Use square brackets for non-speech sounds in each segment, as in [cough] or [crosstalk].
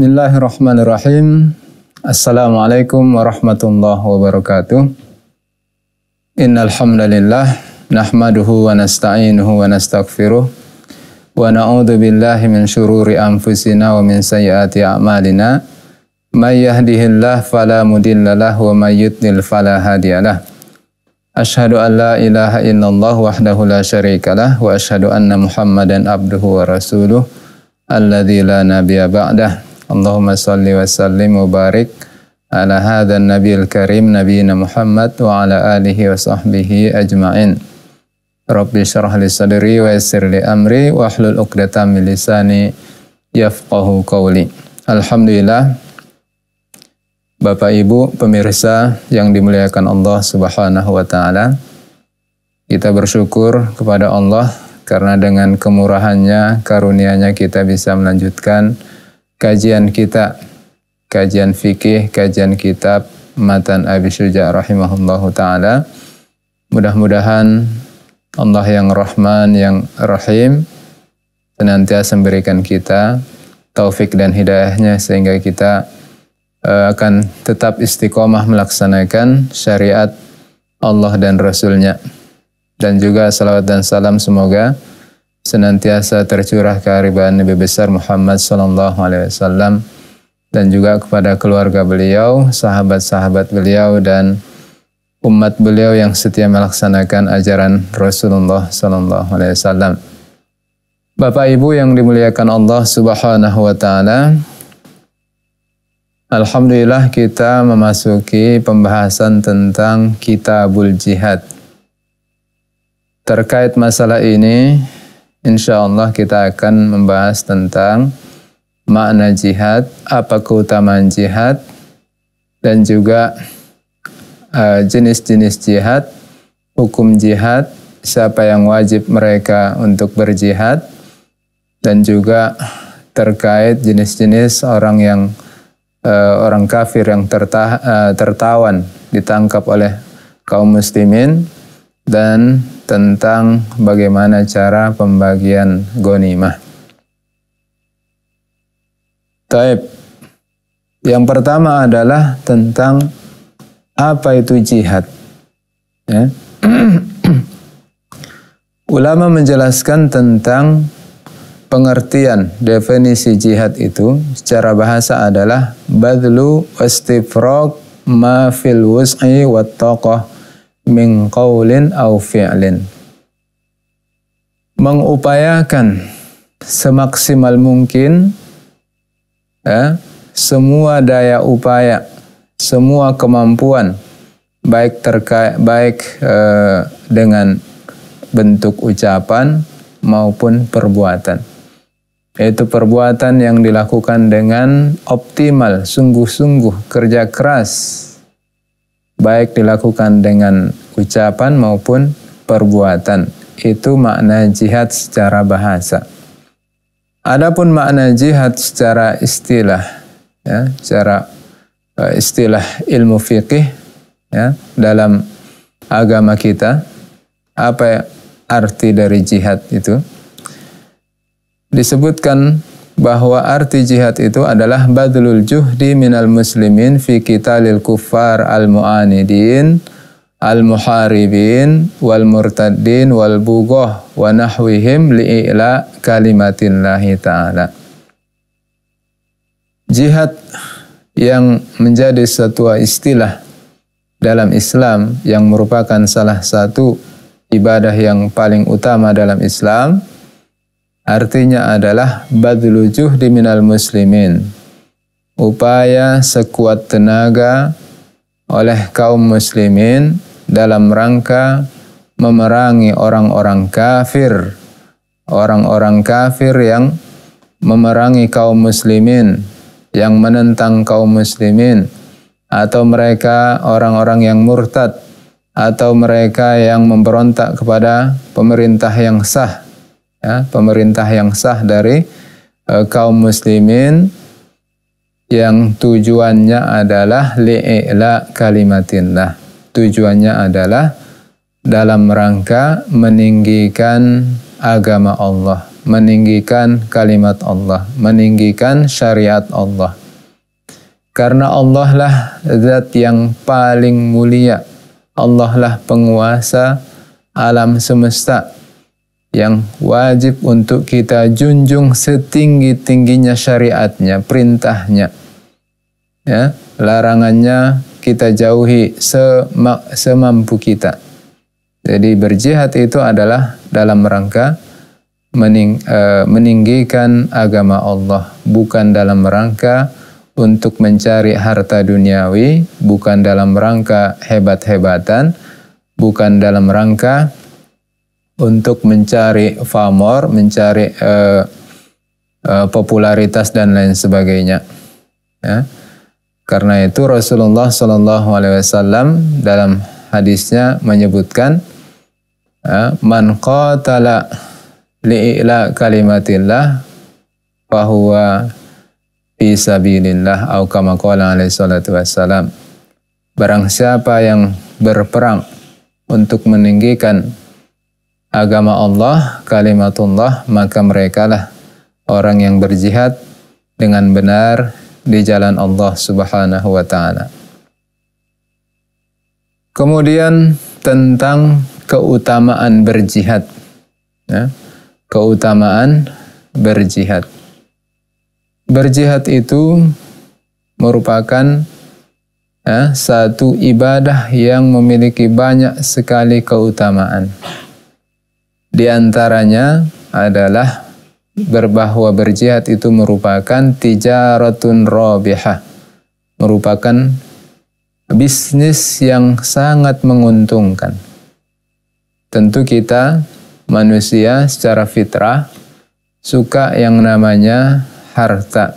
Bismillahirrahmanirrahim. Assalamualaikum warahmatullahi wabarakatuh. Innal hamdalillah nahmaduhu wa nasta'inuhu wa nastaghfiruh wa na'udzu billahi min shururi anfusina wa min sayyiati a'malina. May yahdihillahu fala mudhillalah wa may yudlil fala hadiyalah. Ashhadu an la ilaha illallah wahdahu la syarikalah wa ashhadu anna Muhammadan abduhu wa rasuluh alladzi la nabiyya ba'dah. Allahumma salli wa sallim wa barik ala hadha nabiyil karim nabiyina Muhammad wa ala alihi wa sahbihi ajma'in. Rabbi syrah li sadri wa yassir li amri wa ahlul uqdatan min lisani yafqahu qawli. Alhamdulillah. Bapak Ibu pemirsa yang dimuliakan Allah Subhanahu wa taala. Kita bersyukur kepada Allah karena dengan kemurahannya, karunianya kita bisa melanjutkan kajian kita, kajian fikih, kajian kitab Matan Abi Syuja rahimahullahu taala. Mudah-mudahan Allah yang Rahman yang Rahim senantiasa memberikan kita taufik dan hidayahnya sehingga kita eh, akan tetap istiqomah melaksanakan syariat Allah dan Rasulnya. Dan juga salawat dan salam semoga senantiasa tercurah kearibaan Nabi besar Muhammad Sallallahu Alaihi Wasallam dan juga kepada keluarga beliau, sahabat-sahabat beliau dan umat beliau yang setia melaksanakan ajaran Rasulullah Sallallahu Alaihi Wasallam. Bapak Ibu yang dimuliakan Allah Subhanahu wa taala. Alhamdulillah kita memasuki pembahasan tentang Kitabul Jihad. Terkait masalah ini, insya Allah kita akan membahas tentang makna jihad, apa keutamaan jihad, dan juga e, jenis-jenis uh, jihad, hukum jihad, siapa yang wajib mereka untuk berjihad, dan juga terkait jenis-jenis orang yang uh, orang kafir yang terta, uh, tertawan ditangkap oleh kaum muslimin dan tentang bagaimana cara pembagian gonimah. Taib. Yang pertama adalah tentang apa itu jihad. Ya. [clears throat] Ulama menjelaskan tentang pengertian definisi jihad itu secara bahasa adalah badlu istifrog ma fil wus'i wat taqah min qawlin au fi'lin. Mengupayakan semaksimal mungkin ya, semua daya upaya, semua kemampuan baik terkait baik eh, dengan bentuk ucapan maupun perbuatan. Yaitu perbuatan yang dilakukan dengan optimal, sungguh-sungguh, kerja keras. Baik dilakukan dengan ucapan maupun perbuatan. Itu makna jihad secara bahasa. Adapun makna jihad secara istilah, ya, secara e, istilah ilmu fikih ya, dalam agama kita, apa arti dari jihad itu? Disebutkan bahwa arti jihad itu adalah badlul juhdi minal muslimin fi lil kuffar al mu'anidin al-muharibin wal murtaddin wal bughah wa nahwihim li'ila kalimatillahi ta'ala. Jihad yang menjadi satu istilah dalam Islam yang merupakan salah satu ibadah yang paling utama dalam Islam artinya adalah badlu juhdi minal muslimin upaya sekuat tenaga oleh kaum muslimin dalam rangka memerangi orang-orang kafir, orang-orang kafir yang memerangi kaum muslimin, yang menentang kaum muslimin, atau mereka orang-orang yang murtad, atau mereka yang memberontak kepada pemerintah yang sah, ya, pemerintah yang sah dari e, kaum muslimin yang tujuannya adalah li'ila kalimatillah tujuannya adalah dalam rangka meninggikan agama Allah, meninggikan kalimat Allah, meninggikan syariat Allah. Karena Allah lah zat yang paling mulia. Allah lah penguasa alam semesta yang wajib untuk kita junjung setinggi-tingginya syariatnya, perintahnya. Ya, larangannya kita jauhi semampu kita. Jadi berjihad itu adalah dalam rangka mening, e, meninggikan agama Allah, bukan dalam rangka untuk mencari harta duniawi, bukan dalam rangka hebat-hebatan, bukan dalam rangka untuk mencari famor, mencari e, e, popularitas dan lain sebagainya. Ya. Karena itu Rasulullah Shallallahu Alaihi Wasallam dalam hadisnya menyebutkan ya, man qatala li'ila kalimatillah bahwa bisa binillah au kama qala alaihi salatu wassalam barang siapa yang berperang untuk meninggikan agama Allah kalimatullah maka merekalah orang yang berjihad dengan benar di jalan Allah Subhanahu wa taala. Kemudian tentang keutamaan berjihad. Ya, keutamaan berjihad. Berjihad itu merupakan ya, satu ibadah yang memiliki banyak sekali keutamaan. Di antaranya adalah berbahwa berjihad itu merupakan tijaratun robiha, Merupakan bisnis yang sangat menguntungkan. Tentu kita manusia secara fitrah suka yang namanya harta.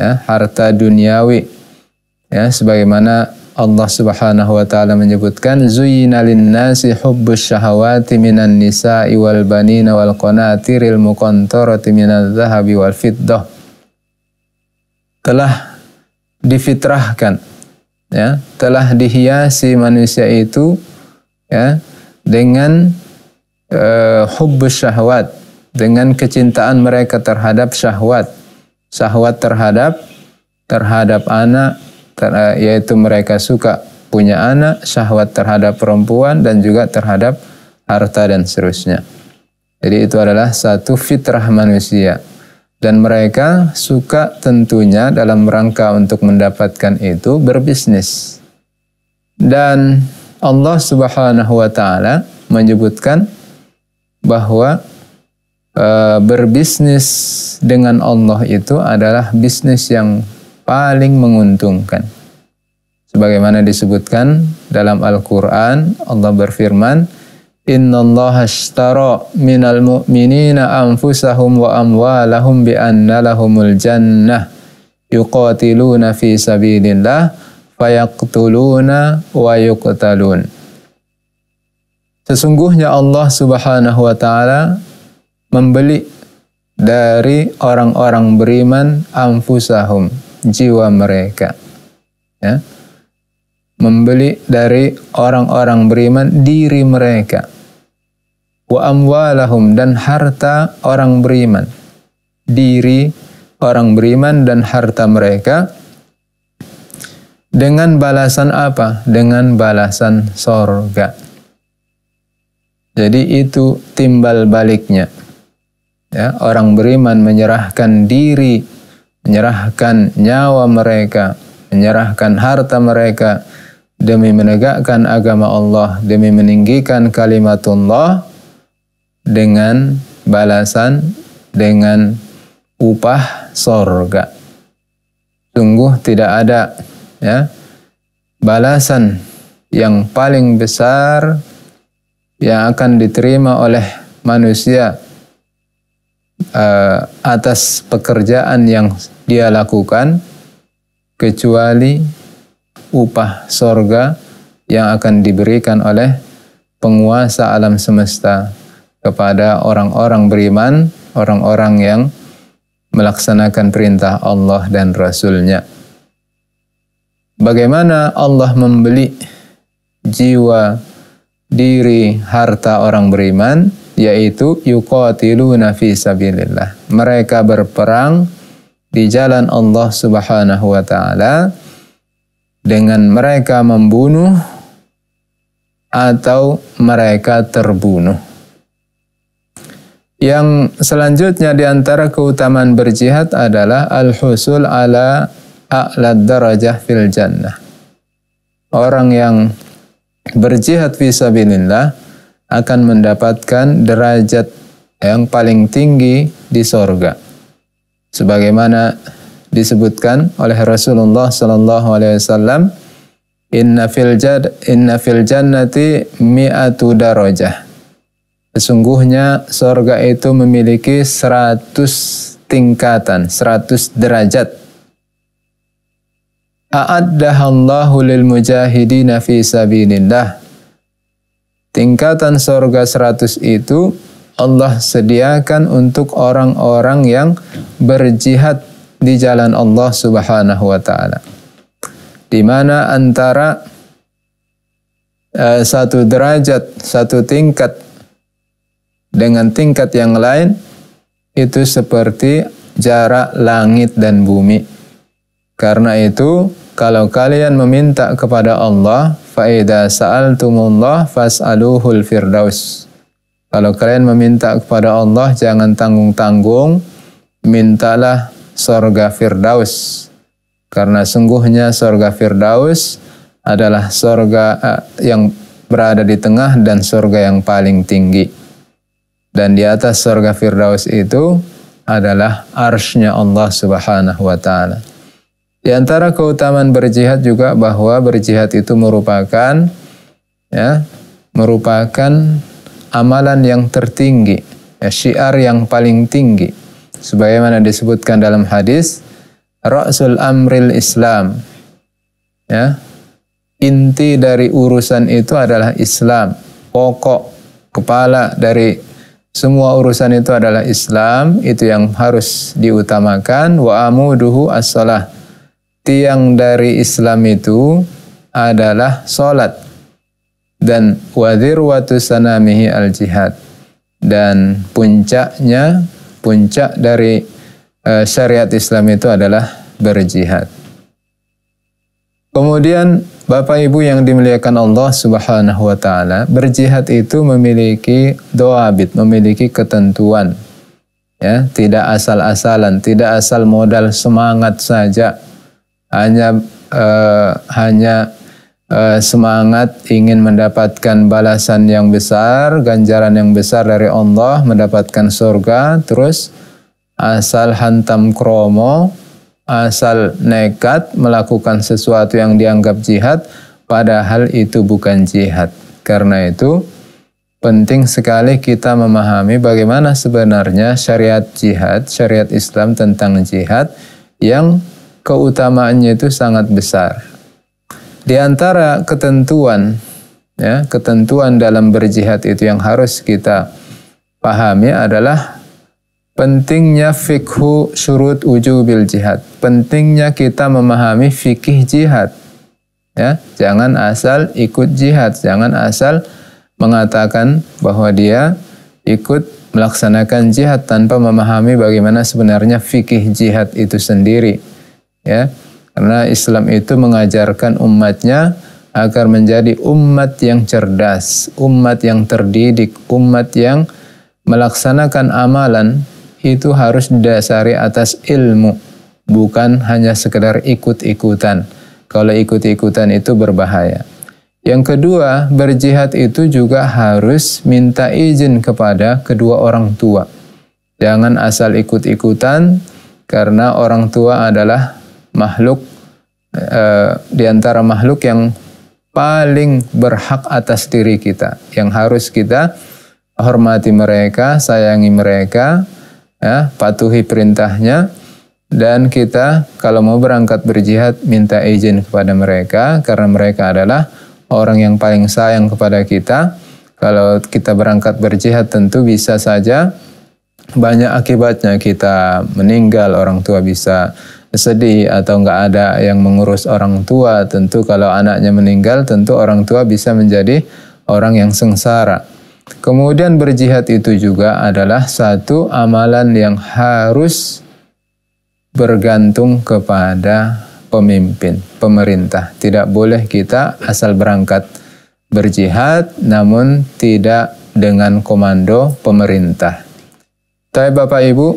Ya, harta duniawi. Ya, sebagaimana Allah Subhanahu wa taala menyebutkan zuyyina lin-nasi hubbus syahawati minan nisa'i wal banina wal qanatiril muqantarati minadh dhahabi wal fiddah telah difitrahkan ya telah dihiasi manusia itu ya dengan uh, hubbus syahwat dengan kecintaan mereka terhadap syahwat syahwat terhadap terhadap anak Eh, yaitu mereka suka punya anak, syahwat terhadap perempuan dan juga terhadap harta dan seterusnya. Jadi itu adalah satu fitrah manusia dan mereka suka tentunya dalam rangka untuk mendapatkan itu berbisnis. Dan Allah Subhanahu wa taala menyebutkan bahwa e, berbisnis dengan Allah itu adalah bisnis yang paling menguntungkan. Sebagaimana disebutkan dalam Al-Quran, Allah berfirman, Inna Allah ashtara minal mu'minina anfusahum wa amwalahum bi anna lahumul jannah yuqatiluna fi sabilillah fayaqtuluna wa yuqtalun. Sesungguhnya Allah subhanahu wa ta'ala membeli dari orang-orang beriman anfusahum jiwa mereka. Ya. Membeli dari orang-orang beriman diri mereka. Wa amwalahum dan harta orang beriman. Diri orang beriman dan harta mereka dengan balasan apa? Dengan balasan sorga. Jadi itu timbal baliknya. Ya, orang beriman menyerahkan diri menyerahkan nyawa mereka, menyerahkan harta mereka demi menegakkan agama Allah, demi meninggikan kalimatullah dengan balasan dengan upah sorga. Sungguh tidak ada ya balasan yang paling besar yang akan diterima oleh manusia uh, atas pekerjaan yang dia lakukan kecuali upah sorga yang akan diberikan oleh penguasa alam semesta kepada orang-orang beriman, orang-orang yang melaksanakan perintah Allah dan Rasulnya. Bagaimana Allah membeli jiwa, diri, harta orang beriman, yaitu yukotilu fi sabilillah. Mereka berperang di jalan Allah Subhanahu wa taala dengan mereka membunuh atau mereka terbunuh. Yang selanjutnya di antara keutamaan berjihad adalah al-husul ala a'la darajah fil jannah. Orang yang berjihad fisabilillah akan mendapatkan derajat yang paling tinggi di sorga sebagaimana disebutkan oleh Rasulullah sallallahu alaihi wasallam inna fil jad inna fil jannati mi'atu darajah sesungguhnya surga itu memiliki 100 tingkatan 100 derajat a'addahallahu lil mujahidina fi sabilillah tingkatan surga 100 itu Allah sediakan untuk orang-orang yang berjihad di jalan Allah Subhanahu wa taala. Di mana antara uh, satu derajat, satu tingkat dengan tingkat yang lain itu seperti jarak langit dan bumi. Karena itu, kalau kalian meminta kepada Allah, faida sa'altumullah fas'aluhul firdaus. Kalau kalian meminta kepada Allah jangan tanggung-tanggung, mintalah sorga Firdaus. Karena sungguhnya sorga Firdaus adalah sorga eh, yang berada di tengah dan sorga yang paling tinggi. Dan di atas sorga Firdaus itu adalah arsnya Allah subhanahu wa ta'ala. Di antara keutamaan berjihad juga bahwa berjihad itu merupakan ya merupakan amalan yang tertinggi, ya, syiar yang paling tinggi. Sebagaimana disebutkan dalam hadis, Rasul Amril Islam. Ya, inti dari urusan itu adalah Islam. Pokok, kepala dari semua urusan itu adalah Islam, itu yang harus diutamakan. Wa amuduhu as-salah. Tiang dari Islam itu adalah salat dan wadhirwatu sanamihi al-jihad dan puncaknya puncak dari uh, syariat Islam itu adalah berjihad. Kemudian Bapak Ibu yang dimuliakan Allah Subhanahu wa taala, berjihad itu memiliki doabit, memiliki ketentuan. Ya, tidak asal-asalan, tidak asal modal semangat saja. Hanya uh, hanya Eh, semangat ingin mendapatkan balasan yang besar, ganjaran yang besar dari Allah, mendapatkan surga, terus asal hantam kromo, asal nekat melakukan sesuatu yang dianggap jihad, padahal itu bukan jihad. Karena itu, penting sekali kita memahami bagaimana sebenarnya syariat jihad, syariat Islam tentang jihad yang keutamaannya itu sangat besar. Di antara ketentuan ya, ketentuan dalam berjihad itu yang harus kita pahami adalah pentingnya fikhu surut wujubil jihad. Pentingnya kita memahami fikih jihad. Ya, jangan asal ikut jihad, jangan asal mengatakan bahwa dia ikut melaksanakan jihad tanpa memahami bagaimana sebenarnya fikih jihad itu sendiri. Ya, karena Islam itu mengajarkan umatnya agar menjadi umat yang cerdas, umat yang terdidik, umat yang melaksanakan amalan itu harus didasari atas ilmu, bukan hanya sekedar ikut-ikutan. Kalau ikut-ikutan itu berbahaya. Yang kedua, berjihad itu juga harus minta izin kepada kedua orang tua. Jangan asal ikut-ikutan karena orang tua adalah makhluk e, di antara makhluk yang paling berhak atas diri kita yang harus kita hormati mereka, sayangi mereka, ya, patuhi perintahnya dan kita kalau mau berangkat berjihad minta izin kepada mereka karena mereka adalah orang yang paling sayang kepada kita. Kalau kita berangkat berjihad tentu bisa saja banyak akibatnya kita meninggal, orang tua bisa sedih atau nggak ada yang mengurus orang tua, tentu kalau anaknya meninggal tentu orang tua bisa menjadi orang yang sengsara. Kemudian berjihad itu juga adalah satu amalan yang harus bergantung kepada pemimpin, pemerintah. Tidak boleh kita asal berangkat berjihad namun tidak dengan komando pemerintah. Tapi Bapak Ibu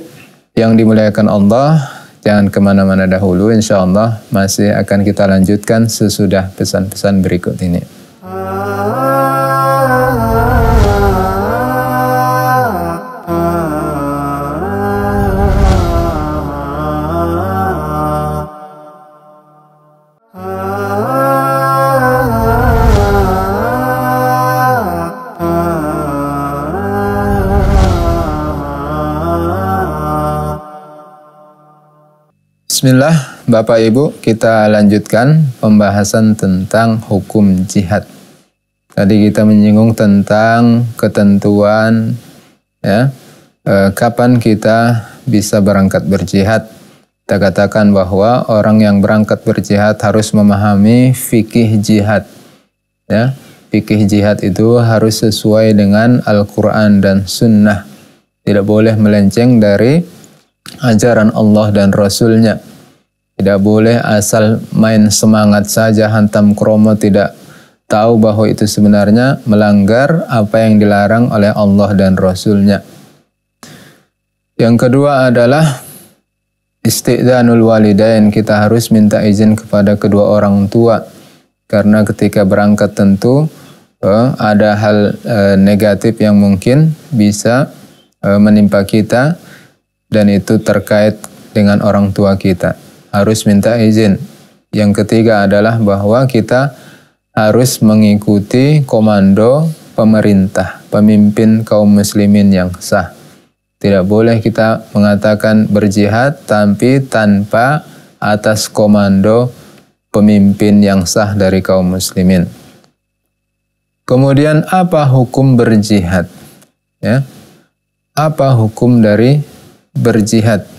yang dimuliakan Allah, Jangan kemana-mana dahulu, insya Allah masih akan kita lanjutkan sesudah pesan-pesan berikut ini. Ah. Bismillah, Bapak Ibu, kita lanjutkan pembahasan tentang hukum jihad. Tadi kita menyinggung tentang ketentuan ya, e, kapan kita bisa berangkat berjihad. Kita katakan bahwa orang yang berangkat berjihad harus memahami fikih jihad. Ya, fikih jihad itu harus sesuai dengan Al-Qur'an dan sunnah. Tidak boleh melenceng dari ajaran Allah dan Rasulnya. Tidak boleh asal main semangat saja hantam kromo tidak tahu bahwa itu sebenarnya melanggar apa yang dilarang oleh Allah dan Rasulnya. Yang kedua adalah istiqdanul walidain. Kita harus minta izin kepada kedua orang tua. Karena ketika berangkat tentu eh, ada hal eh, negatif yang mungkin bisa eh, menimpa kita dan itu terkait dengan orang tua kita. Harus minta izin. Yang ketiga adalah bahwa kita harus mengikuti komando pemerintah, pemimpin kaum muslimin yang sah. Tidak boleh kita mengatakan berjihad tapi tanpa atas komando pemimpin yang sah dari kaum muslimin. Kemudian apa hukum berjihad? Ya. Apa hukum dari berjihad.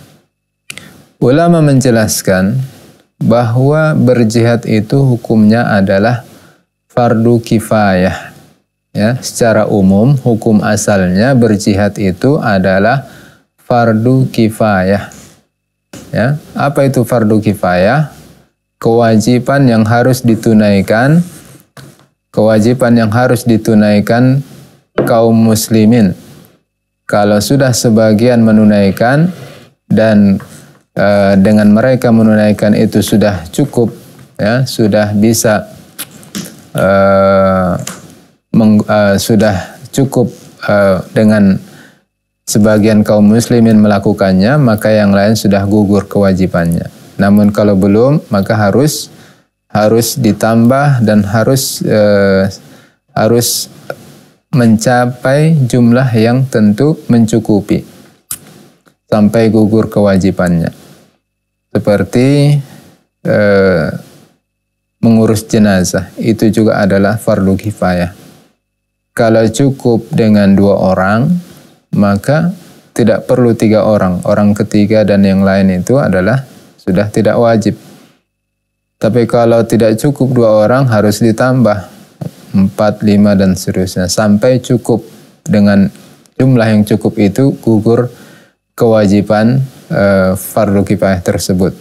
Ulama menjelaskan bahwa berjihad itu hukumnya adalah fardu kifayah. Ya, secara umum hukum asalnya berjihad itu adalah fardu kifayah. Ya, apa itu fardu kifayah? Kewajiban yang harus ditunaikan kewajiban yang harus ditunaikan kaum muslimin kalau sudah sebagian menunaikan dan e, dengan mereka menunaikan itu sudah cukup ya sudah bisa e, meng, e, sudah cukup e, dengan sebagian kaum muslimin melakukannya maka yang lain sudah gugur kewajibannya namun kalau belum maka harus harus ditambah dan harus e, harus mencapai jumlah yang tentu mencukupi sampai gugur kewajibannya. Seperti e, mengurus jenazah itu juga adalah fardu kifayah. Kalau cukup dengan dua orang, maka tidak perlu tiga orang. Orang ketiga dan yang lain itu adalah sudah tidak wajib. Tapi kalau tidak cukup dua orang harus ditambah 4, 5 dan seterusnya sampai cukup dengan jumlah yang cukup itu gugur kewajiban e, fardu kifayah tersebut.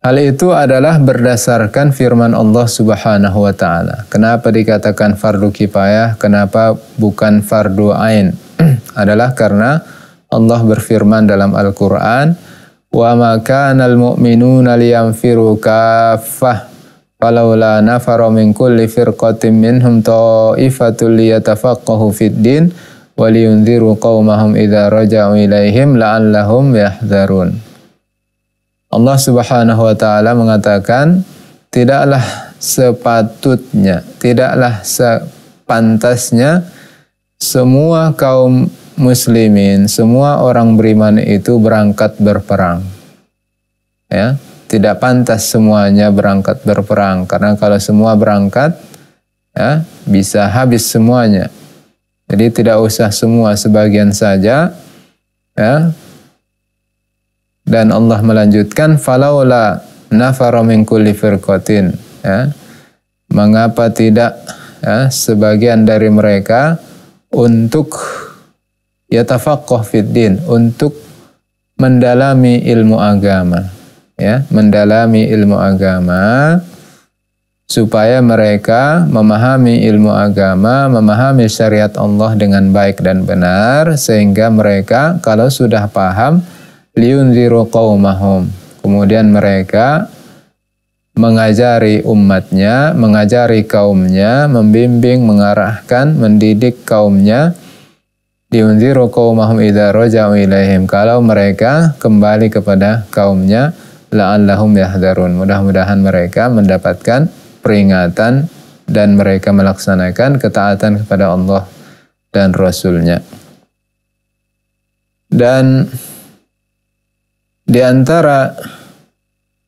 Hal itu adalah berdasarkan firman Allah Subhanahu wa taala. Kenapa dikatakan fardu kifayah? Kenapa bukan fardu ain? [clears throat] adalah karena Allah berfirman dalam Al-Qur'an, "Wa ma kana al-mu'minuna Falaula nafaru min kulli firqatin minhum ta'ifatul liyatafaqahu fid din wa liyunziru qaumahum idza raja'u ilaihim la'allahum yahdharun. Allah Subhanahu wa taala mengatakan tidaklah sepatutnya, tidaklah sepantasnya semua kaum muslimin, semua orang beriman itu berangkat berperang. Ya tidak pantas semuanya berangkat berperang karena kalau semua berangkat ya bisa habis semuanya. Jadi tidak usah semua sebagian saja ya. Dan Allah melanjutkan falaula nafara min kulli firqatin ya. Mengapa tidak ya, sebagian dari mereka untuk yatafaqqah fid din untuk mendalami ilmu agama ya, mendalami ilmu agama supaya mereka memahami ilmu agama, memahami syariat Allah dengan baik dan benar sehingga mereka kalau sudah paham liunziru qaumahum. Kemudian mereka mengajari umatnya, mengajari kaumnya, membimbing, mengarahkan, mendidik kaumnya diunziru qaumahum idza raja'u ilaihim kalau mereka kembali kepada kaumnya la'allahum yahdharun. Mudah-mudahan mereka mendapatkan peringatan dan mereka melaksanakan ketaatan kepada Allah dan Rasulnya. Dan di antara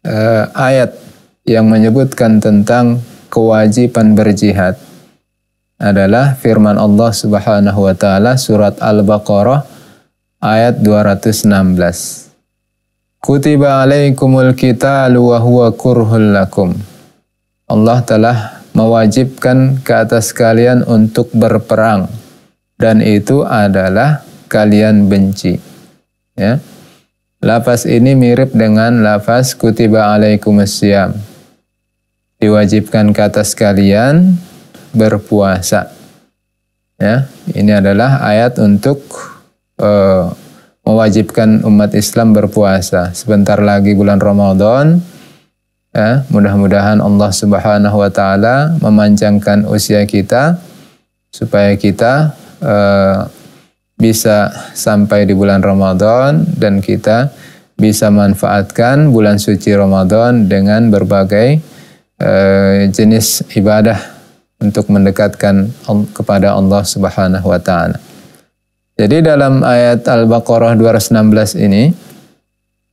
uh, ayat yang menyebutkan tentang kewajiban berjihad adalah firman Allah Subhanahu wa taala surat Al-Baqarah ayat 216. Kutiba alaikumul kita wa huwa kurhul lakum. Allah telah mewajibkan ke atas kalian untuk berperang dan itu adalah kalian benci. Ya. Lafaz ini mirip dengan lafaz kutiba alaikumus Diwajibkan ke atas kalian berpuasa. Ya, ini adalah ayat untuk uh, mewajibkan umat Islam berpuasa. Sebentar lagi bulan Ramadan. Ya, mudah-mudahan Allah Subhanahu wa taala memanjangkan usia kita supaya kita uh, bisa sampai di bulan Ramadan dan kita bisa manfaatkan bulan suci Ramadan dengan berbagai uh, jenis ibadah untuk mendekatkan kepada Allah Subhanahu wa taala. Jadi dalam ayat Al-Baqarah 216 ini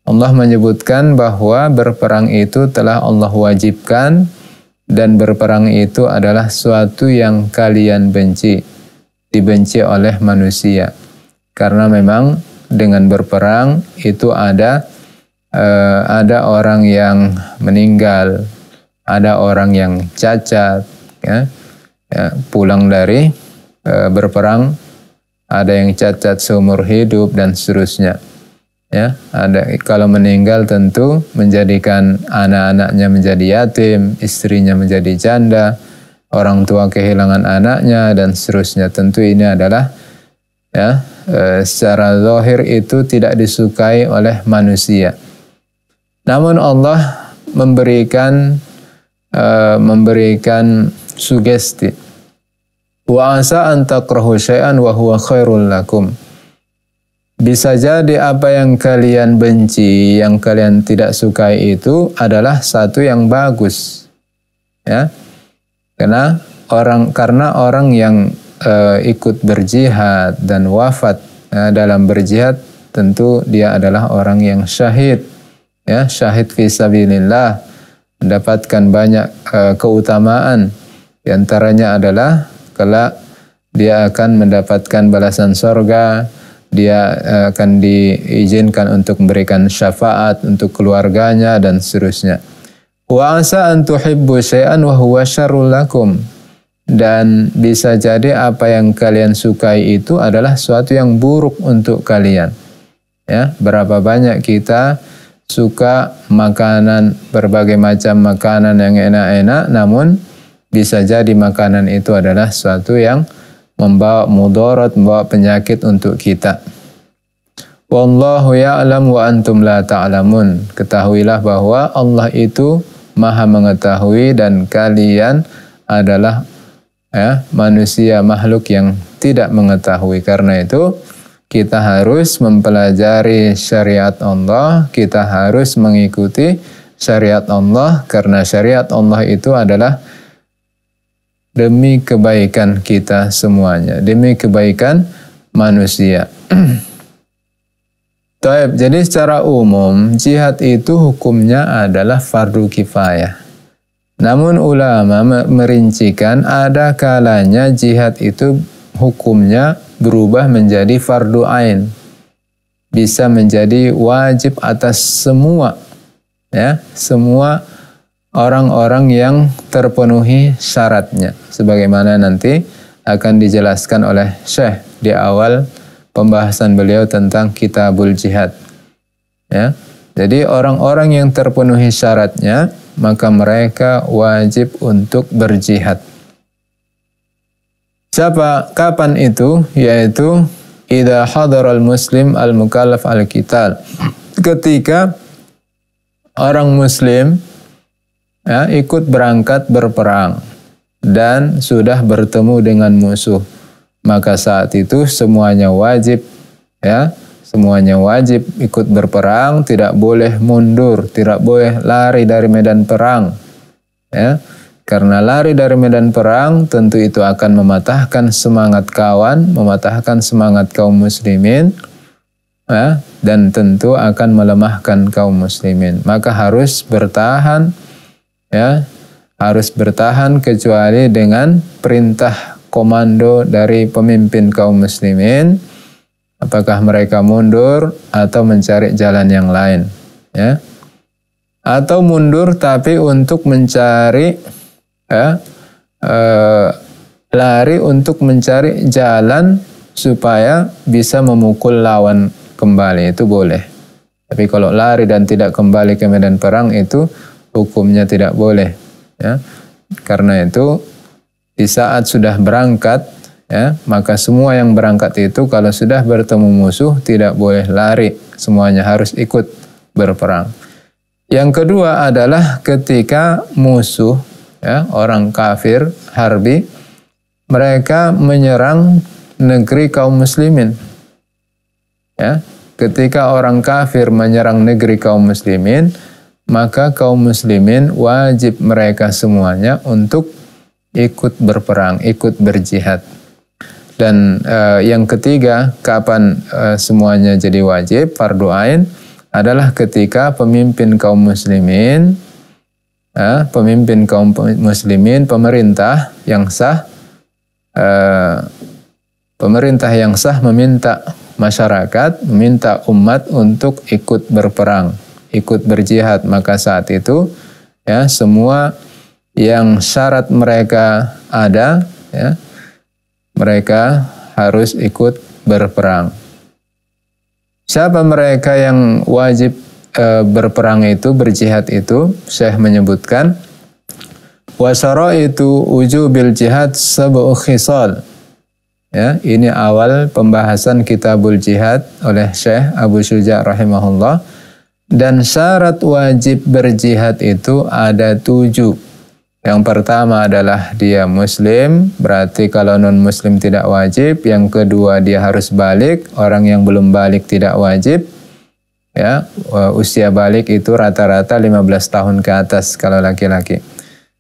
Allah menyebutkan bahwa berperang itu telah Allah wajibkan dan berperang itu adalah suatu yang kalian benci, dibenci oleh manusia. Karena memang dengan berperang itu ada eh, ada orang yang meninggal, ada orang yang cacat, ya, ya, pulang dari eh, berperang ada yang cacat seumur hidup dan seterusnya. Ya, ada kalau meninggal tentu menjadikan anak-anaknya menjadi yatim, istrinya menjadi janda, orang tua kehilangan anaknya dan seterusnya. Tentu ini adalah ya e, secara zahir itu tidak disukai oleh manusia. Namun Allah memberikan e, memberikan sugesti Wa asa an syai'an wa huwa khairul lakum. Bisa jadi apa yang kalian benci, yang kalian tidak sukai itu adalah satu yang bagus. Ya. Karena orang karena orang yang e, ikut berjihad dan wafat ya, dalam berjihad tentu dia adalah orang yang syahid. Ya, syahid fi sabilillah mendapatkan banyak e, keutamaan. Di antaranya adalah kelak dia akan mendapatkan balasan sorga, dia eh, akan diizinkan untuk memberikan syafaat untuk keluarganya dan seterusnya. Wa asa an tuhibbu syai'an wa huwa syarrul lakum. Dan bisa jadi apa yang kalian sukai itu adalah suatu yang buruk untuk kalian. Ya, berapa banyak kita suka makanan berbagai macam makanan yang enak-enak namun bisa jadi makanan itu adalah suatu yang membawa mudarat, membawa penyakit untuk kita. Wallahu ya'lam wa antum la ta'lamun. Ketahuilah bahwa Allah itu Maha mengetahui dan kalian adalah ya, manusia makhluk yang tidak mengetahui. Karena itu kita harus mempelajari syariat Allah, kita harus mengikuti syariat Allah karena syariat Allah itu adalah demi kebaikan kita semuanya, demi kebaikan manusia. [clears throat] Taib, jadi secara umum jihad itu hukumnya adalah fardu kifayah. Namun ulama merincikan ada kalanya jihad itu hukumnya berubah menjadi fardu ain. Bisa menjadi wajib atas semua ya, semua orang-orang yang terpenuhi syaratnya. Sebagaimana nanti akan dijelaskan oleh Syekh di awal pembahasan beliau tentang kitabul jihad. Ya. Jadi orang-orang yang terpenuhi syaratnya, maka mereka wajib untuk berjihad. Siapa kapan itu? Yaitu hadar al muslim al mukallaf al kital Ketika orang muslim ya, ikut berangkat berperang dan sudah bertemu dengan musuh. Maka saat itu semuanya wajib ya, semuanya wajib ikut berperang, tidak boleh mundur, tidak boleh lari dari medan perang. Ya. Karena lari dari medan perang tentu itu akan mematahkan semangat kawan, mematahkan semangat kaum muslimin, ya, dan tentu akan melemahkan kaum muslimin. Maka harus bertahan ya harus bertahan kecuali dengan perintah komando dari pemimpin kaum muslimin apakah mereka mundur atau mencari jalan yang lain ya atau mundur tapi untuk mencari ya e, lari untuk mencari jalan supaya bisa memukul lawan kembali itu boleh tapi kalau lari dan tidak kembali ke medan perang itu hukumnya tidak boleh. Ya. Karena itu di saat sudah berangkat, ya, maka semua yang berangkat itu kalau sudah bertemu musuh tidak boleh lari, semuanya harus ikut berperang. Yang kedua adalah ketika musuh, ya, orang kafir, harbi, mereka menyerang negeri kaum muslimin. Ya, ketika orang kafir menyerang negeri kaum muslimin, maka kaum muslimin wajib mereka semuanya untuk ikut berperang, ikut berjihad. Dan e, yang ketiga, kapan e, semuanya jadi wajib fardu adalah ketika pemimpin kaum muslimin eh, pemimpin kaum muslimin, pemerintah yang sah pemerintah yang sah meminta masyarakat, meminta umat untuk ikut berperang ikut berjihad maka saat itu ya semua yang syarat mereka ada ya mereka harus ikut berperang siapa mereka yang wajib e, berperang itu berjihad itu Syekh menyebutkan wasara itu bil jihad sab'u khisal Ya, ini awal pembahasan Kitabul Jihad oleh Syekh Abu Syuja rahimahullah dan syarat wajib berjihad itu ada tujuh. Yang pertama adalah dia muslim, berarti kalau non-muslim tidak wajib. Yang kedua dia harus balik, orang yang belum balik tidak wajib. Ya, e, usia balik itu rata-rata 15 tahun ke atas kalau laki-laki.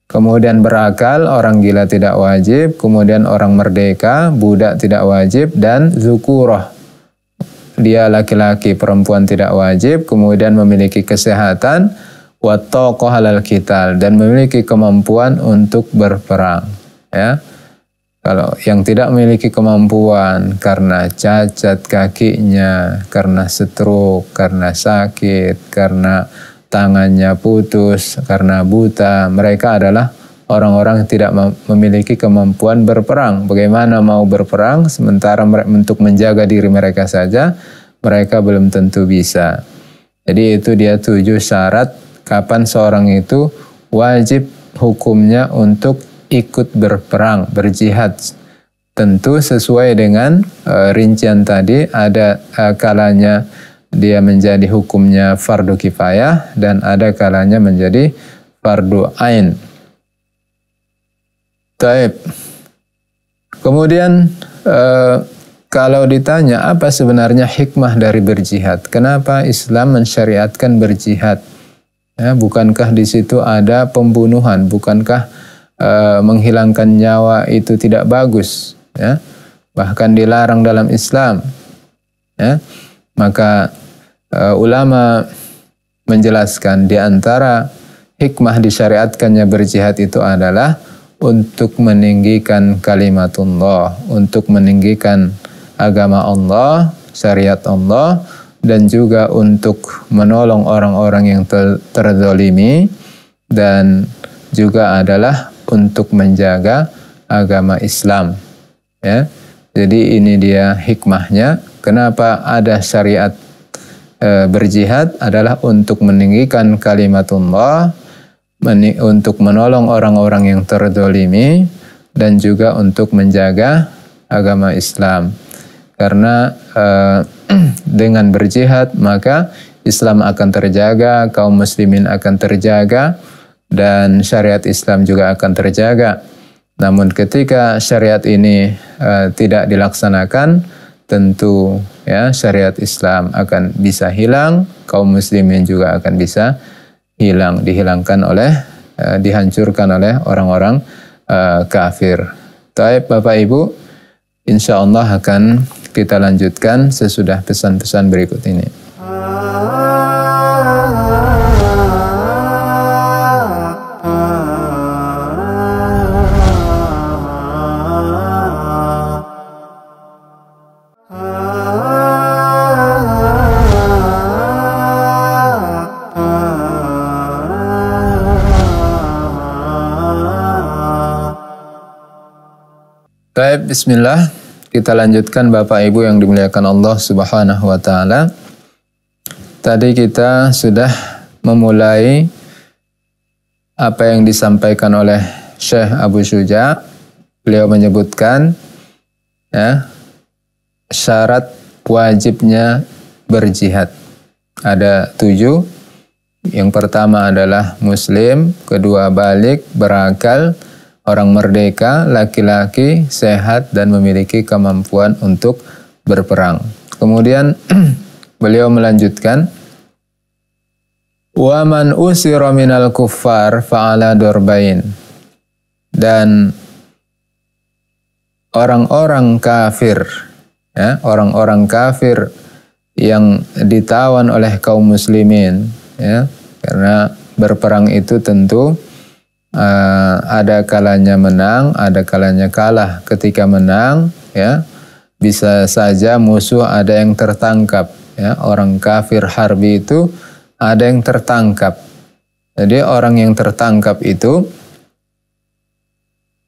Kemudian berakal, orang gila tidak wajib. Kemudian orang merdeka, budak tidak wajib. Dan zukuroh, dia laki-laki perempuan tidak wajib kemudian memiliki kesehatan watoko halal kita, dan memiliki kemampuan untuk berperang ya kalau yang tidak memiliki kemampuan karena cacat kakinya karena stroke karena sakit karena tangannya putus karena buta mereka adalah orang-orang tidak memiliki kemampuan berperang. Bagaimana mau berperang sementara untuk menjaga diri mereka saja mereka belum tentu bisa. Jadi itu dia tujuh syarat kapan seorang itu wajib hukumnya untuk ikut berperang, berjihad. Tentu sesuai dengan e, rincian tadi ada e, kalanya dia menjadi hukumnya fardu kifayah dan ada kalanya menjadi fardu ain. Taib. Kemudian e, kalau ditanya apa sebenarnya hikmah dari berjihad? Kenapa Islam mensyariatkan berjihad? Ya, bukankah di situ ada pembunuhan? Bukankah e, menghilangkan nyawa itu tidak bagus? Ya? Bahkan dilarang dalam Islam. Ya? Maka e, ulama menjelaskan di antara hikmah disyariatkannya berjihad itu adalah untuk meninggikan kalimatullah, untuk meninggikan agama Allah, syariat Allah, dan juga untuk menolong orang-orang yang ter terzolimi, dan juga adalah untuk menjaga agama Islam. Ya, jadi ini dia hikmahnya. Kenapa ada syariat e, berjihad adalah untuk meninggikan kalimatullah, untuk menolong orang-orang yang terdolimi dan juga untuk menjaga agama Islam. Karena eh, [clears throat] dengan berjihad maka Islam akan terjaga, kaum muslimin akan terjaga dan syariat Islam juga akan terjaga. Namun ketika syariat ini eh, tidak dilaksanakan, tentu ya syariat Islam akan bisa hilang, kaum muslimin juga akan bisa hilang, dihilangkan oleh, uh, dihancurkan oleh orang-orang uh, kafir. Baik Bapak Ibu, insya Allah akan kita lanjutkan sesudah pesan-pesan berikut ini. Ah. bismillah kita lanjutkan Bapak Ibu yang dimuliakan Allah Subhanahu wa taala. Tadi kita sudah memulai apa yang disampaikan oleh Syekh Abu Suja. Beliau menyebutkan ya syarat wajibnya berjihad. Ada tujuh. Yang pertama adalah muslim, kedua balik, berakal, orang merdeka, laki-laki, sehat, dan memiliki kemampuan untuk berperang. Kemudian [clears throat] beliau melanjutkan, Waman usira minal kuffar fa'ala dorbain. Dan orang-orang kafir, ya, orang-orang kafir yang ditawan oleh kaum muslimin, ya, karena berperang itu tentu Eh, ada kalanya menang, ada kalanya kalah. Ketika menang, ya bisa saja musuh ada yang tertangkap. Ya, orang kafir harbi itu ada yang tertangkap. Jadi orang yang tertangkap itu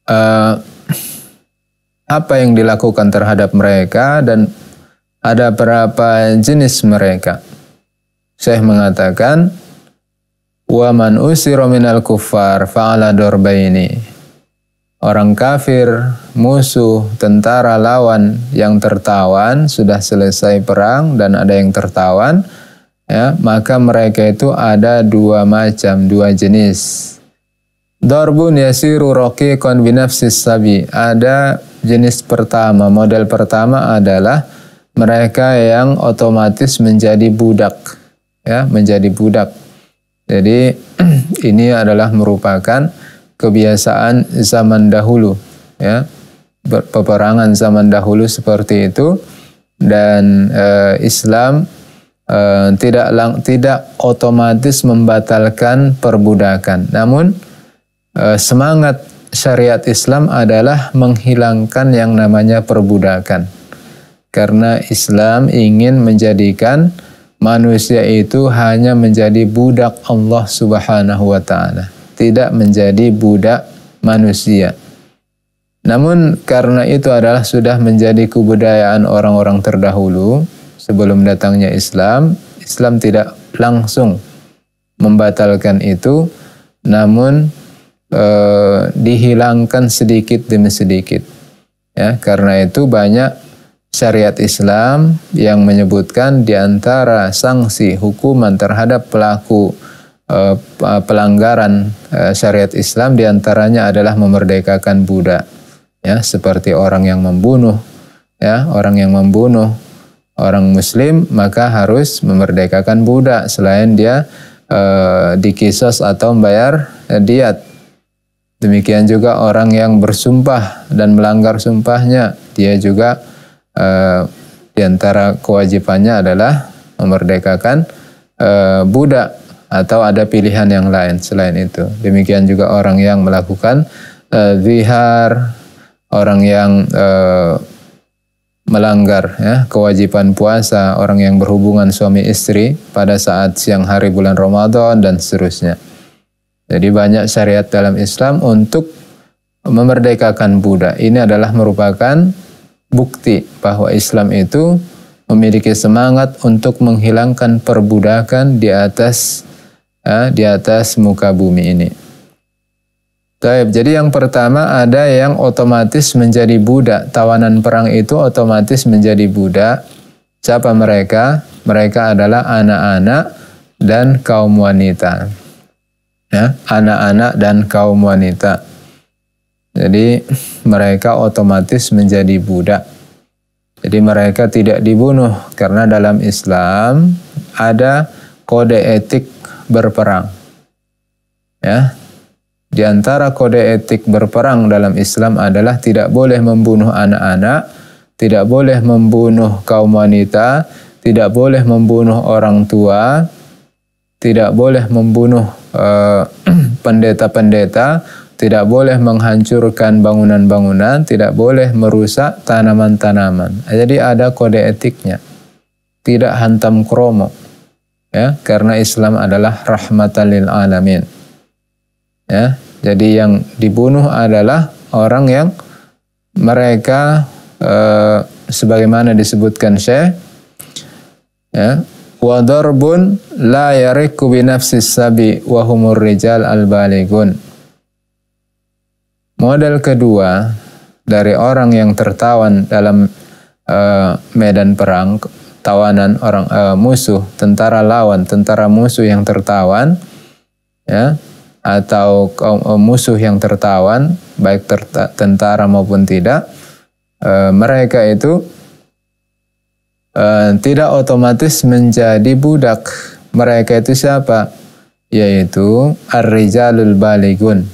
uh, apa yang dilakukan terhadap mereka dan ada berapa jenis mereka. Syekh mengatakan Wa man usira minal kuffar fa'ala dorbaini. Orang kafir, musuh, tentara lawan yang tertawan sudah selesai perang dan ada yang tertawan, ya, maka mereka itu ada dua macam, dua jenis. Dorbun yasiru kon binafsis sabi. Ada jenis pertama, model pertama adalah mereka yang otomatis menjadi budak. Ya, menjadi budak. Jadi [clears throat] ini adalah merupakan kebiasaan zaman dahulu ya. Peperangan zaman dahulu seperti itu dan e, Islam e, tidak lang, tidak otomatis membatalkan perbudakan. Namun e, semangat syariat Islam adalah menghilangkan yang namanya perbudakan. Karena Islam ingin menjadikan manusia itu hanya menjadi budak Allah Subhanahu wa taala, tidak menjadi budak manusia. Namun karena itu adalah sudah menjadi kebudayaan orang-orang terdahulu sebelum datangnya Islam, Islam tidak langsung membatalkan itu, namun eh, dihilangkan sedikit demi sedikit. Ya, karena itu banyak syariat Islam yang menyebutkan di antara sanksi hukuman terhadap pelaku eh, pelanggaran eh, syariat Islam di antaranya adalah memerdekakan budak ya seperti orang yang membunuh ya orang yang membunuh orang muslim maka harus memerdekakan budak selain dia e, dikisos atau membayar e, diat demikian juga orang yang bersumpah dan melanggar sumpahnya dia juga Eh, di antara kewajibannya adalah memerdekakan eh, budak atau ada pilihan yang lain selain itu. Demikian juga orang yang melakukan uh, zihar, orang yang melanggar ya, kewajiban puasa, orang yang berhubungan suami istri pada saat siang hari bulan Ramadan dan seterusnya. Jadi banyak syariat dalam Islam untuk memerdekakan budak. Ini adalah merupakan bukti bahwa Islam itu memiliki semangat untuk menghilangkan perbudakan di atas uh, di atas muka bumi ini. Taib. Jadi yang pertama ada yang otomatis menjadi budak. Tawanan perang itu otomatis menjadi budak. Siapa mereka? Mereka adalah anak-anak dan kaum wanita. anak ya, anak-anak dan kaum wanita. Jadi mereka otomatis menjadi budak. Jadi mereka tidak dibunuh karena dalam Islam ada kode etik berperang. Ya. Di antara kode etik berperang dalam Islam adalah tidak boleh membunuh anak-anak, tidak boleh membunuh kaum wanita, tidak boleh membunuh orang tua, tidak boleh membunuh eh, [clears throat] pendeta-pendeta, uh, pendeta -pendeta, tidak boleh menghancurkan bangunan-bangunan, tidak boleh merusak tanaman-tanaman. Eh, jadi ada kode etiknya. Tidak hantam kromo. Ya, karena Islam adalah rahmatan lil alamin. Ya, jadi yang dibunuh adalah orang yang mereka e, sebagaimana disebutkan Syekh ya, wa darbun la yariku bi nafsis sabi wa humur rijal al baligun Model kedua dari orang yang tertawan dalam uh, medan perang, tawanan orang uh, musuh, tentara lawan, tentara musuh yang tertawan, ya, atau uh, musuh yang tertawan, baik ter tentara maupun tidak, mereka itu tidak otomatis menjadi budak. Mereka itu siapa? Yaitu ar-rijalul baligun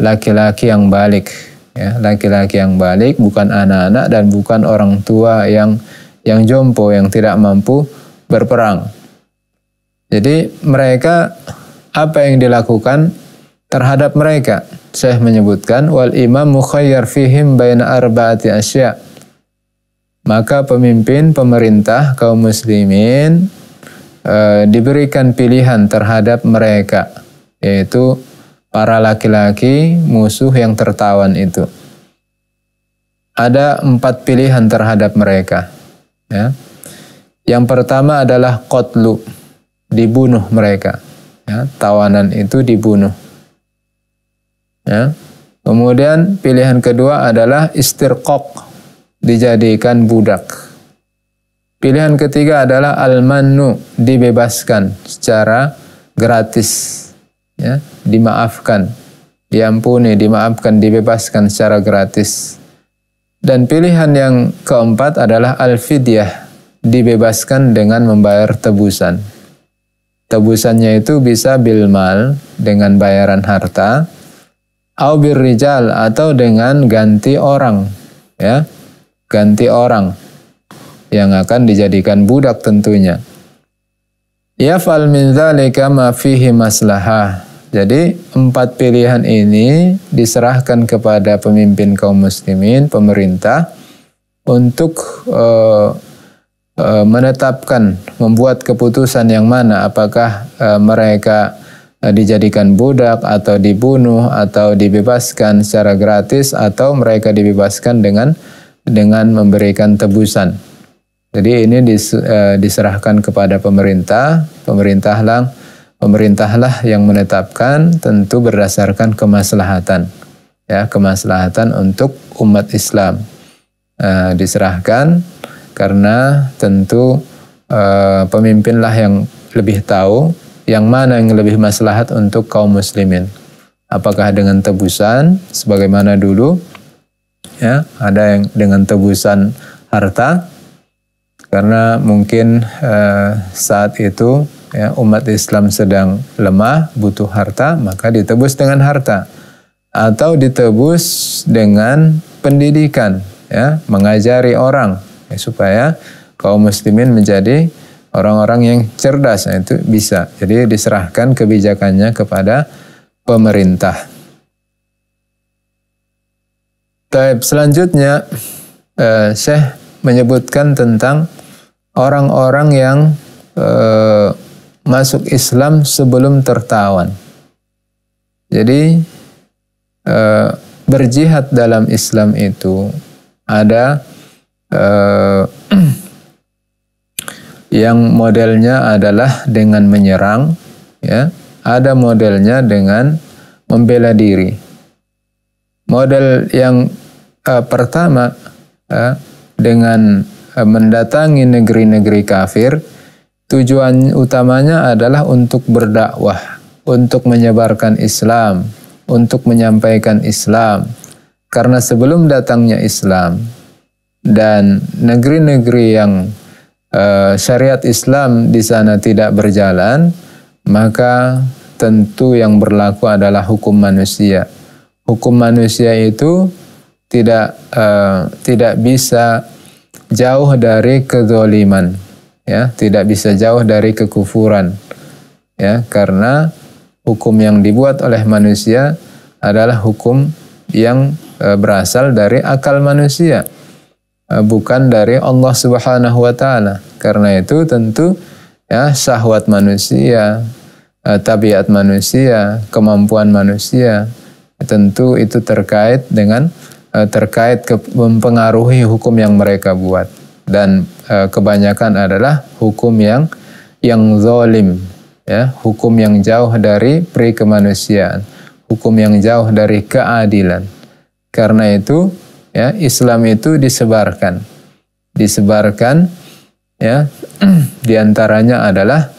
laki-laki yang balik ya laki-laki yang balik bukan anak-anak dan bukan orang tua yang yang jompo yang tidak mampu berperang jadi mereka apa yang dilakukan terhadap mereka Syekh menyebutkan wal imam mukhayyar fihim baina arba'ati asya maka pemimpin pemerintah kaum muslimin e, diberikan pilihan terhadap mereka yaitu para laki-laki musuh yang tertawan itu. Ada empat pilihan terhadap mereka. Ya. Yang pertama adalah kotlu, dibunuh mereka. Ya, tawanan itu dibunuh. Ya. Kemudian pilihan kedua adalah istirqok, dijadikan budak. Pilihan ketiga adalah almanu dibebaskan secara gratis ya, dimaafkan, diampuni, dimaafkan, dibebaskan secara gratis. Dan pilihan yang keempat adalah al-fidyah, dibebaskan dengan membayar tebusan. Tebusannya itu bisa bilmal dengan bayaran harta, au birrijal atau dengan ganti orang, ya. Ganti orang yang akan dijadikan budak tentunya. Yaf'al min dzalika ma fihi maslahah jadi empat pilihan ini diserahkan kepada pemimpin kaum muslimin, pemerintah untuk e, e, menetapkan, membuat keputusan yang mana apakah e, mereka dijadikan budak atau dibunuh atau dibebaskan secara gratis atau mereka dibebaskan dengan dengan memberikan tebusan. Jadi ini diserahkan kepada pemerintah, pemerintah langsung pemerintahlah yang menetapkan tentu berdasarkan kemaslahatan ya kemaslahatan untuk umat Islam uh, diserahkan karena tentu uh, pemimpinlah yang lebih tahu yang mana yang lebih maslahat untuk kaum muslimin apakah dengan tebusan sebagaimana dulu ya ada yang dengan tebusan harta karena mungkin uh, saat itu ya, umat Islam sedang lemah, butuh harta, maka ditebus dengan harta atau ditebus dengan pendidikan, ya, mengajari orang ya, supaya kaum muslimin menjadi orang-orang yang cerdas, nah, itu bisa. Jadi diserahkan kebijakannya kepada pemerintah. Taib selanjutnya eh, Syekh menyebutkan tentang orang-orang yang eh, masuk Islam sebelum tertawan. Jadi e, berjihad dalam Islam itu ada e, [clears throat] yang modelnya adalah dengan menyerang, ya. Ada modelnya dengan membela diri. Model yang e, pertama e, dengan e, mendatangi negeri-negeri kafir Tujuan utamanya adalah untuk berdakwah, untuk menyebarkan Islam, untuk menyampaikan Islam. Karena sebelum datangnya Islam dan negeri-negeri yang e, syariat Islam di sana tidak berjalan, maka tentu yang berlaku adalah hukum manusia. Hukum manusia itu tidak e, tidak bisa jauh dari kedoliman ya tidak bisa jauh dari kekufuran ya karena hukum yang dibuat oleh manusia adalah hukum yang e, berasal dari akal manusia e, bukan dari Allah Subhanahu wa taala karena itu tentu ya syahwat manusia e, tabiat manusia kemampuan manusia tentu itu terkait dengan terkait ke, mempengaruhi hukum yang mereka buat dan e, kebanyakan adalah hukum yang yang zalim ya hukum yang jauh dari pri hukum yang jauh dari keadilan karena itu ya Islam itu disebarkan disebarkan ya [clears throat] diantaranya adalah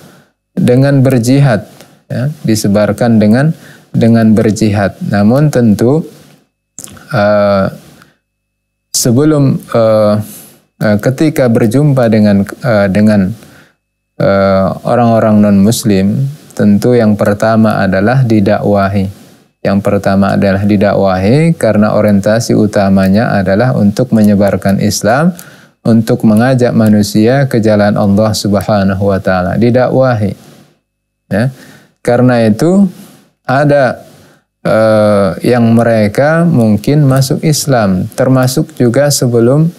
dengan berjihad ya disebarkan dengan dengan berjihad namun tentu uh, sebelum uh, Eh, ketika berjumpa dengan eh, dengan eh, orang-orang non-muslim, tentu yang pertama adalah didakwahi. Yang pertama adalah didakwahi karena orientasi utamanya adalah untuk menyebarkan Islam, untuk mengajak manusia ke jalan Allah Subhanahu wa taala. Didakwahi. Ya. Karena itu ada eh, yang mereka mungkin masuk Islam, termasuk juga sebelum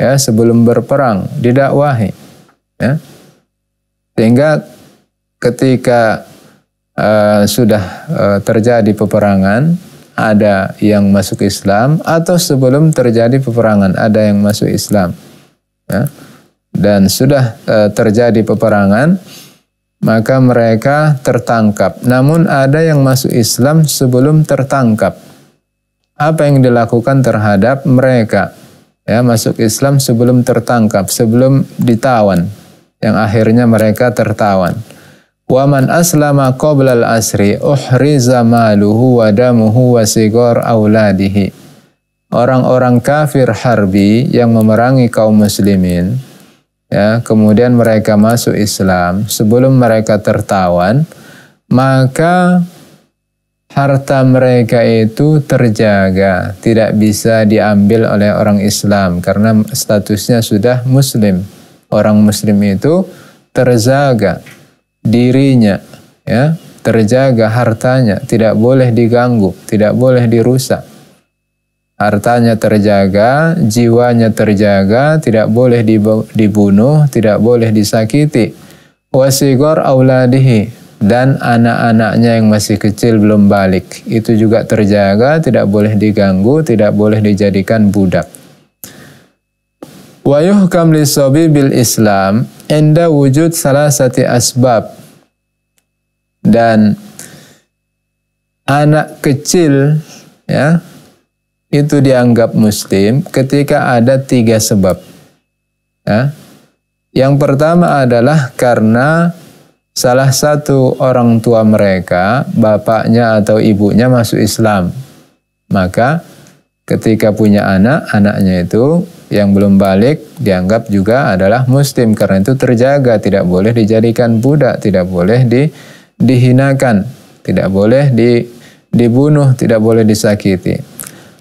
ya sebelum berperang didakwahi ya sehingga ketika uh, sudah uh, terjadi peperangan ada yang masuk Islam atau sebelum terjadi peperangan ada yang masuk Islam ya dan sudah uh, terjadi peperangan maka mereka tertangkap namun ada yang masuk Islam sebelum tertangkap apa yang dilakukan terhadap mereka ya masuk Islam sebelum tertangkap, sebelum ditawan yang akhirnya mereka tertawan. Wa man aslama qabla al-asri uhriza maluhu wa damuhu wa sigar auladihi. Orang-orang kafir harbi yang memerangi kaum muslimin ya kemudian mereka masuk Islam sebelum mereka tertawan maka harta mereka itu terjaga, tidak bisa diambil oleh orang Islam karena statusnya sudah muslim. Orang muslim itu terjaga dirinya ya, terjaga hartanya, tidak boleh diganggu, tidak boleh dirusak. Hartanya terjaga, jiwanya terjaga, tidak boleh dibunuh, tidak boleh disakiti. Wasigor auladihi, dan anak-anaknya yang masih kecil belum balik. Itu juga terjaga, tidak boleh diganggu, tidak boleh dijadikan budak. Wa yuhkam lisobi bil Islam enda wujud salah satu asbab. Dan anak kecil ya itu dianggap muslim ketika ada tiga sebab. Ya. Yang pertama adalah karena salah satu orang tua mereka, bapaknya atau ibunya masuk Islam. Maka ketika punya anak, anaknya itu yang belum balik dianggap juga adalah muslim karena itu terjaga, tidak boleh dijadikan budak, tidak boleh di, dihinakan, tidak boleh di, dibunuh, tidak boleh disakiti.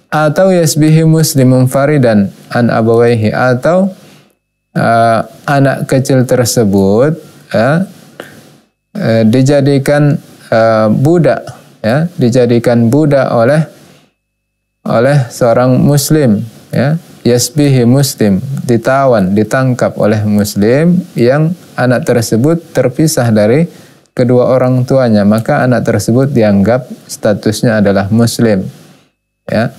Atau yasbihi muslimun faridan an abawaihi atau uh, anak kecil tersebut uh, Eh, dijadikan eh, budak ya dijadikan budak oleh oleh seorang muslim ya yasbihi muslim ditawan ditangkap oleh muslim yang anak tersebut terpisah dari kedua orang tuanya maka anak tersebut dianggap statusnya adalah muslim ya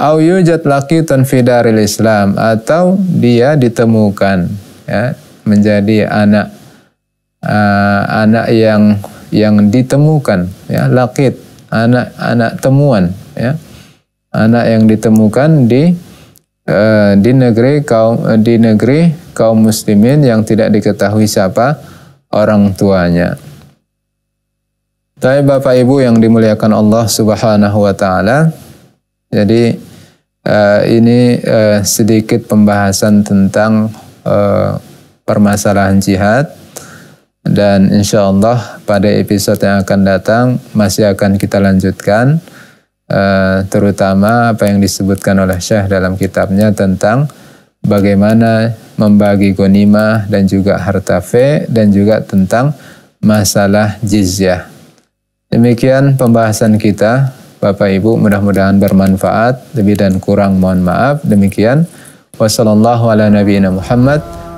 au yujad laqitan fi islam atau dia ditemukan ya menjadi anak uh, anak yang yang ditemukan ya lakit anak anak temuan ya anak yang ditemukan di uh, di negeri kaum eh, di negeri kaum muslimin yang tidak diketahui siapa orang tuanya. Tapi Bapak Ibu yang dimuliakan Allah Subhanahu wa taala. Jadi uh, ini uh, sedikit pembahasan tentang uh, permasalahan jihad dan insya Allah pada episode yang akan datang masih akan kita lanjutkan eh, terutama apa yang disebutkan oleh Syekh dalam kitabnya tentang bagaimana membagi gonimah dan juga harta fe dan juga tentang masalah jizyah. Demikian pembahasan kita Bapak Ibu mudah-mudahan bermanfaat lebih dan kurang mohon maaf demikian Wassalamualaikum warahmatullahi wabarakatuh.